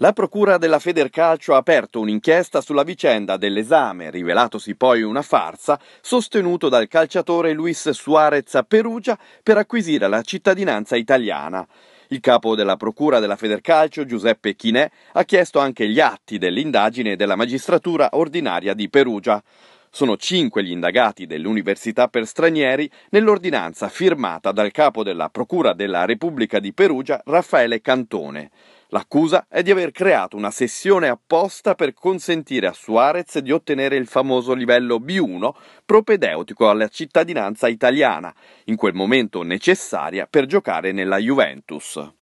La Procura della Federcalcio ha aperto un'inchiesta sulla vicenda dell'esame, rivelatosi poi una farsa, sostenuto dal calciatore Luis Suarez a Perugia per acquisire la cittadinanza italiana. Il capo della Procura della Federcalcio, Giuseppe Chinè, ha chiesto anche gli atti dell'indagine della magistratura ordinaria di Perugia. Sono cinque gli indagati dell'Università per Stranieri nell'ordinanza firmata dal capo della Procura della Repubblica di Perugia, Raffaele Cantone. L'accusa è di aver creato una sessione apposta per consentire a Suarez di ottenere il famoso livello B1 propedeutico alla cittadinanza italiana, in quel momento necessaria per giocare nella Juventus.